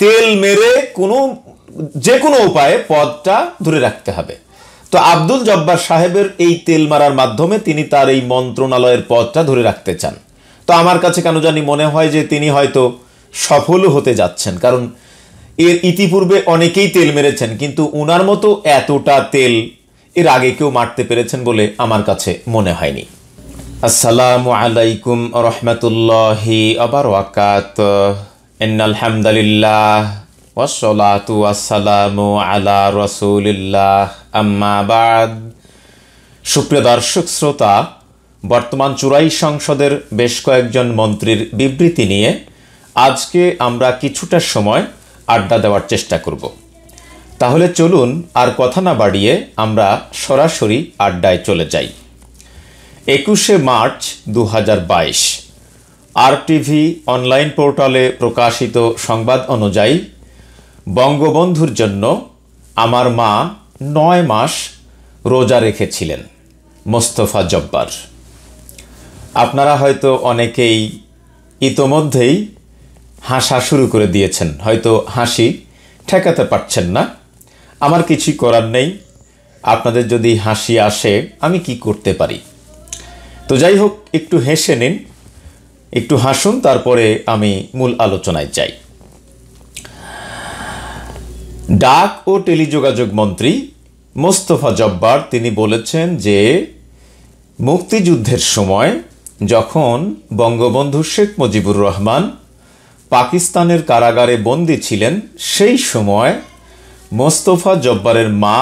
তেল মেরে কোনো যে কোনো উপায়ে পদটা ধরে রাখতে হবে তো আব্দুল জব্বার সাহেবের এই তেল মারার মাধ্যমে তিনি তার এই মন্ত্রণালয়ের পদটা ধরে রাখতে চান তো আমার কাছে কেন জানি মনে হয় যে তিনি হয়তো সফলও হতে যাচ্ছেন কারণ এর ইতিপূর্বে অনেকেই তেল মেরেছেন কিন্তু উনার মতো এতটা তেল এর আগে কেউ মারতে পেরেছেন বলে আমার কাছে মনে হয়নি আসসালামু আলাইকুম রহমতুল্লাহ আবার ان الحمد لله والصلاه والسلام على رسول الله اما بعد সুপ্রিয় দর্শক শ্রোতা বর্তমান চুরাই সংসদের বেশ কয়েকজন মন্ত্রীর বিবৃতি নিয়ে আজকে আমরা কিছুটা সময় আড্ডা দেওয়ার চেষ্টা করব তাহলে চলুন আর কথা না বাড়িয়ে আমরা সরাসরি আড্ডায় চলে যাই একুশে মার্চ দু আরটিভি অনলাইন পোর্টালে প্রকাশিত সংবাদ অনুযায়ী বঙ্গবন্ধুর জন্য আমার মা নয় মাস রোজা রেখেছিলেন মোস্তফা জব্বার আপনারা হয়তো অনেকেই ইতোমধ্যেই হাসা শুরু করে দিয়েছেন হয়তো হাসি ঠেকাতে পারছেন না আমার কিছুই করার নেই আপনাদের যদি হাসি আসে আমি কি করতে পারি তো যাই হোক একটু হেসে নিন একটু হাসুন তারপরে আমি মূল আলোচনায় যাই ডাক ও টেলিযোগাযোগ মন্ত্রী মোস্তফা জব্বার তিনি বলেছেন যে মুক্তিযুদ্ধের সময় যখন বঙ্গবন্ধু শেখ মুজিবুর রহমান পাকিস্তানের কারাগারে বন্দী ছিলেন সেই সময় মোস্তফা জব্বারের মা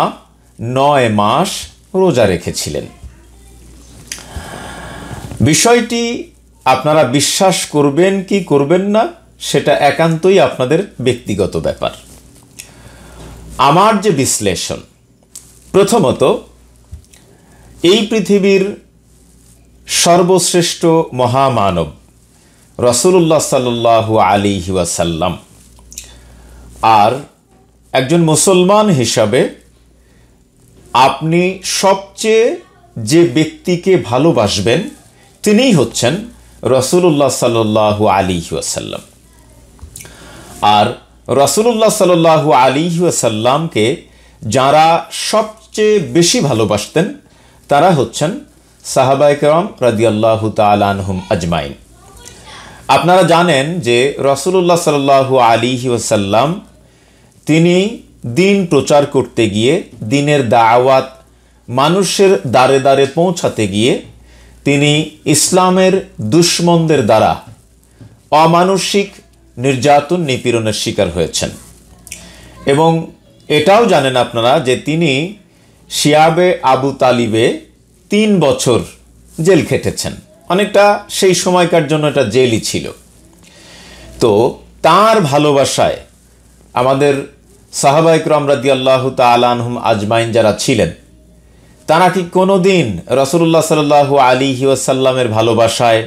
নয় মাস রোজা রেখেছিলেন বিষয়টি আপনারা বিশ্বাস করবেন কি করবেন না সেটা একান্তই আপনাদের ব্যক্তিগত ব্যাপার আমার যে বিশ্লেষণ প্রথমত এই পৃথিবীর সর্বশ্রেষ্ঠ মহামানব রসুল্লাহ সাল্লু আলী ওয়াসাল্লাম আর একজন মুসলমান হিসাবে আপনি সবচেয়ে যে ব্যক্তিকে ভালোবাসবেন তিনিই হচ্ছেন রসুল্লাহ সাল্লাহ আলী আর রসুল্লাহ সাল্লাহ আলী ওয়াসাল্লামকে যারা সবচেয়ে বেশি ভালোবাসতেন তারা হচ্ছেন সাহাবাইকরম রাদিয়াল্লাহু তালানহুম আজমাইন আপনারা জানেন যে রসুল্লাহ সাল্লাহ আলী ওয়াসাল্লাম তিনি দিন প্রচার করতে গিয়ে দিনের দাওয়াত মানুষের দ্বারে দ্বারে পৌঁছাতে গিয়ে তিনি ইসলামের দুশ্মনদের দ্বারা অমানসিক নির্যাতন নিপীড়নের শিকার হয়েছেন এবং এটাও জানেন আপনারা যে তিনি শিয়াবে আবু তালিবে তিন বছর জেল খেটেছেন অনেকটা সেই সময়কার জন্য এটা জেলই ছিল তো তার ভালোবাসায় আমাদের সাহাবাইকরম রাদি আল্লাহ তালানহুম আজমাইন যারা ছিলেন তারা কি কোনো দিন রসুল্লাহ সাল আলী ওয়াসাল্লামের ভালোবাসায়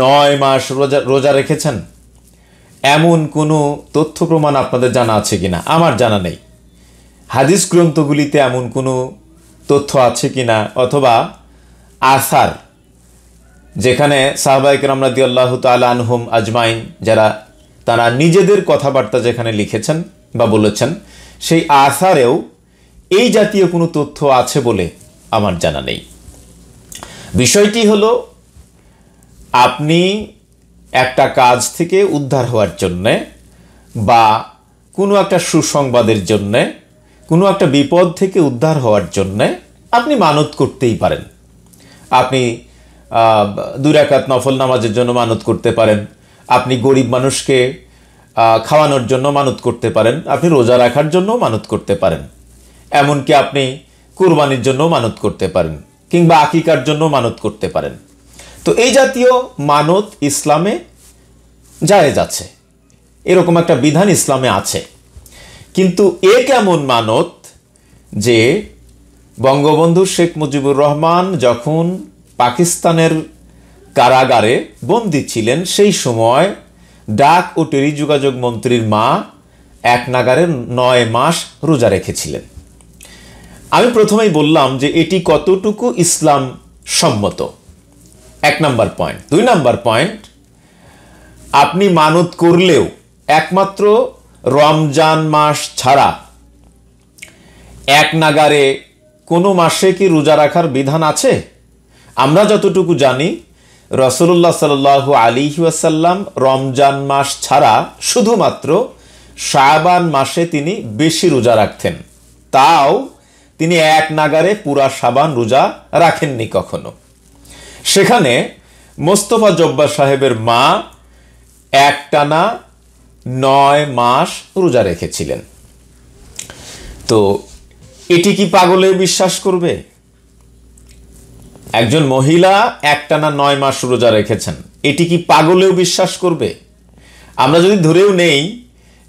নয় মাস রোজা রোজা রেখেছেন এমন কোনো তথ্য প্রমাণ আপনাদের জানা আছে কি না আমার জানা নেই হাদিস গ্রন্থগুলিতে এমন কোনো তথ্য আছে কিনা অথবা আসার যেখানে সাহবাইক রামরাদি আল্লাহ তালা আজমাইন যারা তারা নিজেদের কথাবার্তা যেখানে লিখেছেন বা বলেছেন সেই আসারেও এই জাতীয় কোনো তথ্য আছে বলে আমার জানা নেই বিষয়টি হলো আপনি একটা কাজ থেকে উদ্ধার হওয়ার জন্যে বা কোনো একটা সুসংবাদের জন্যে কোনো একটা বিপদ থেকে উদ্ধার হওয়ার জন্যে আপনি মানত করতেই পারেন আপনি দুরাকাত নফল নামাজের জন্য মানত করতে পারেন আপনি গরিব মানুষকে খাওয়ানোর জন্য মানত করতে পারেন আপনি রোজা রাখার জন্য মানত করতে পারেন এমনকি আপনি কুরবানির জন্য মানত করতে পারেন কিংবা আকিকার জন্য মানত করতে পারেন তো এই জাতীয় মানত ইসলামে জায়েজ আছে এরকম একটা বিধান ইসলামে আছে কিন্তু এ কেমন মানত যে বঙ্গবন্ধু শেখ মুজিবুর রহমান যখন পাকিস্তানের কারাগারে বন্দী ছিলেন সেই সময় ডাক ও টেলিযোগাযোগ মন্ত্রীর মা এক নাগারে নয় মাস রোজা রেখেছিলেন আমি প্রথমেই বললাম যে এটি কতটুকু ইসলাম সম্মত এক নাম্বার পয়েন্ট দুই নাম্বার পয়েন্ট আপনি মানত করলেও একমাত্র রমজান মাস ছাড়া এক নাগারে কোনো মাসে কি রোজা রাখার বিধান আছে আমরা যতটুকু জানি রসুল্লাহ সাল আলী আসাল্লাম রমজান মাস ছাড়া শুধুমাত্র শাহবান মাসে তিনি বেশি রোজা রাখতেন তাও তিনি এক নাগারে পুরা সাবান রোজা রাখেননি কখনো সেখানে মোস্তফা জব্বার সাহেবের মা একটানা নয় মাস রোজা রেখেছিলেন তো এটি কি পাগলে বিশ্বাস করবে একজন মহিলা একটানা নয় মাস রোজা রেখেছেন এটি কি পাগলেও বিশ্বাস করবে আমরা যদি ধরেও নেই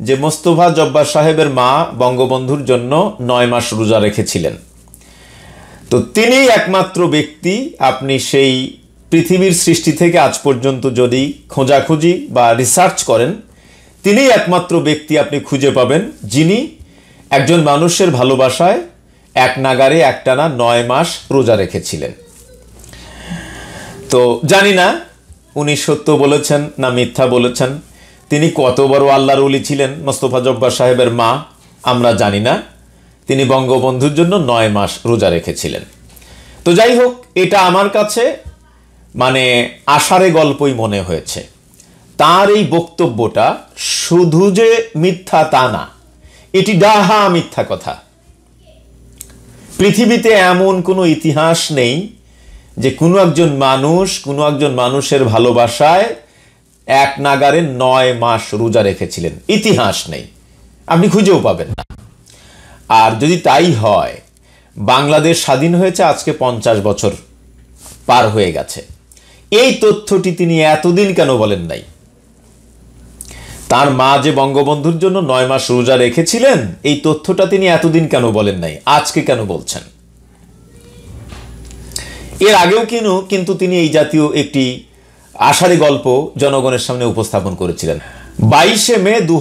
যে মোস্তফা জব্বার সাহেবের মা বঙ্গবন্ধুর জন্য নয় মাস রোজা রেখেছিলেন তো তিনি একমাত্র ব্যক্তি আপনি সেই পৃথিবীর সৃষ্টি থেকে আজ পর্যন্ত যদি খোঁজাখুঁজি বা রিসার্চ করেন তিনি একমাত্র ব্যক্তি আপনি খুঁজে পাবেন যিনি একজন মানুষের ভালোবাসায় এক নাগারে একটানা নয় মাস রোজা রেখেছিলেন তো জানি না উনি সত্য বলেছেন না মিথ্যা বলেছেন তিনি কত বড় আল্লাহর উলি ছিলেন মোস্তফা জব্বার সাহেবের মা আমরা জানি না তিনি বঙ্গবন্ধুর জন্য নয় মাস রোজা রেখেছিলেন তো যাই হোক এটা আমার কাছে মানে আষাঢ়ে গল্পই মনে হয়েছে তার এই বক্তব্যটা শুধু যে মিথ্যা তা না এটি ডাহা মিথ্যা কথা পৃথিবীতে এমন কোনো ইতিহাস নেই যে কোনো একজন মানুষ কোনো একজন মানুষের ভালোবাসায় এক নাগারে নয় মাস রোজা রেখেছিলেন ইতিহাস নেই আপনি খুঁজেও পাবেন না আর যদি তাই হয় বাংলাদেশ স্বাধীন হয়েছে আজকে পঞ্চাশ বছর পার হয়ে গেছে এই তথ্যটি তিনি এতদিন কেন বলেন নাই তার মা যে বঙ্গবন্ধুর জন্য নয় মাস রোজা রেখেছিলেন এই তথ্যটা তিনি এতদিন কেন বলেন নাই আজকে কেন বলছেন এর আগেও কেন কিন্তু তিনি এই জাতীয় একটি আষাঢ়ি গল্প জনগণের সামনে উপস্থাপন করেছিলেন বাইশে মে দু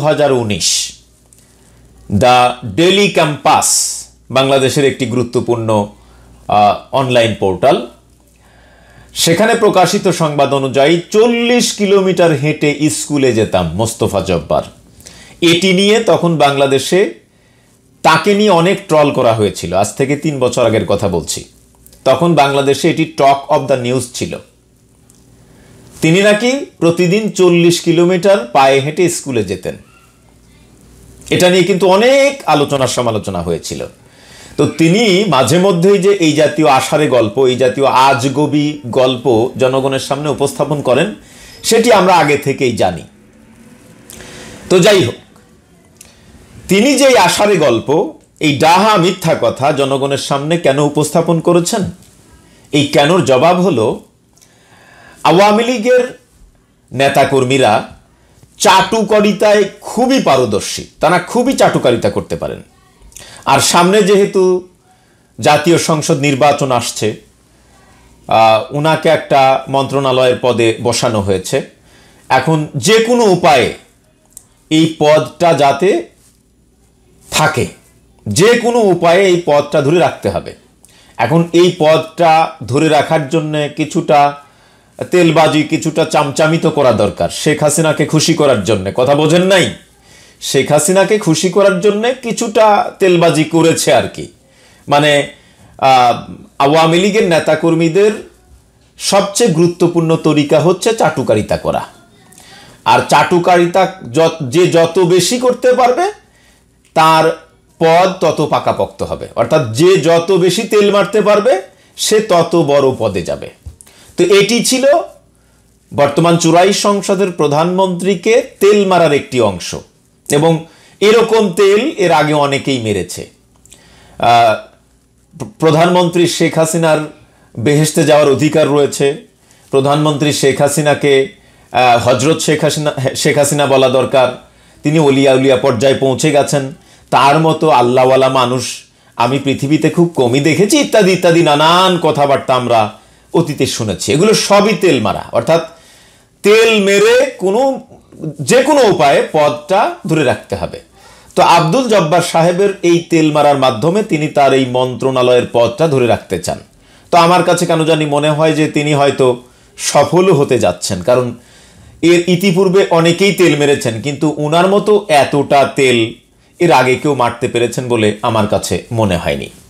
দ্য ডেলি ক্যাম্পাস বাংলাদেশের একটি গুরুত্বপূর্ণ অনলাইন পোর্টাল সেখানে প্রকাশিত সংবাদ অনুযায়ী চল্লিশ কিলোমিটার হেঁটে স্কুলে যেতাম মোস্তফা জব্বার এটি নিয়ে তখন বাংলাদেশে তাকে নিয়ে অনেক ট্রল করা হয়েছিল আজ থেকে তিন বছর আগের কথা বলছি তখন বাংলাদেশে এটি টক অব দ্য নিউজ ছিল তিনি নাকি প্রতিদিন চল্লিশ কিলোমিটার পায়ে হেঁটে স্কুলে যেতেন এটা নিয়ে কিন্তু অনেক আলোচনার সমালোচনা হয়েছিল তো তিনি মাঝে মধ্যেই যে এই জাতীয় আষাঢ়ে গল্প এই জাতীয় আজগবি গল্প জনগণের সামনে উপস্থাপন করেন সেটি আমরা আগে থেকেই জানি তো যাই হোক তিনি যে এই আষাঢ়ে গল্প এই ডাহা মিথ্যা কথা জনগণের সামনে কেন উপস্থাপন করেছেন এই কেনর জবাব হলো আওয়ামী লীগের নেতাকর্মীরা চাটুকারিতায় খুবই পারদর্শী তারা খুবই চাটুকারিতা করতে পারেন আর সামনে যেহেতু জাতীয় সংসদ নির্বাচন আসছে ওনাকে একটা মন্ত্রণালয়ের পদে বসানো হয়েছে এখন যে কোনো উপায়ে এই পদটা যাতে থাকে যে কোনো উপায়ে এই পদটা ধরে রাখতে হবে এখন এই পদটা ধরে রাখার জন্য কিছুটা তেলবাজি কিছুটা চামচামিত করা দরকার শেখ হাসিনাকে খুশি করার জন্য কথা বোঝেন নাই শেখ হাসিনাকে খুশি করার জন্য কিছুটা তেলবাজি করেছে আর কি মানে আওয়ামী লীগের নেতাকর্মীদের সবচেয়ে গুরুত্বপূর্ণ তরিকা হচ্ছে চাটুকারিতা করা আর চাটুকারিতা যে যত বেশি করতে পারবে তার পদ তত পাকাপোক্ত হবে অর্থাৎ যে যত বেশি তেল মারতে পারবে সে তত বড় পদে যাবে তো এটি ছিল বর্তমান চুরাই সংসদের প্রধানমন্ত্রীকে তেল মারার একটি অংশ এবং এরকম তেল এর আগে অনেকেই মেরেছে প্রধানমন্ত্রী শেখ হাসিনার বেহেস্তে যাওয়ার অধিকার রয়েছে প্রধানমন্ত্রী শেখ হাসিনাকে হজরত শেখ হাসিনা শেখ হাসিনা বলা দরকার তিনি অলিয়া উলিয়া পর্যায়ে পৌঁছে গেছেন তার মতো আল্লাহওয়ালা মানুষ আমি পৃথিবীতে খুব কমই দেখেছি ইত্যাদি ইত্যাদি নানান কথাবার্তা আমরা অতীতে শুনেছি এগুলো সবই তেল মারা অর্থাৎ তেল মেরে কোনো যে কোনো উপায়ে পদটা ধরে রাখতে হবে তো আব্দুল জব্বার সাহেবের এই তেল মারার মাধ্যমে তিনি তার এই মন্ত্রণালয়ের পদটা ধরে রাখতে চান তো আমার কাছে কেন জানি মনে হয় যে তিনি হয়তো সফলও হতে যাচ্ছেন কারণ এর ইতিপূর্বে অনেকেই তেল মেরেছেন কিন্তু উনার মতো এতটা তেল এর আগে কেউ মারতে পেরেছেন বলে আমার কাছে মনে হয়নি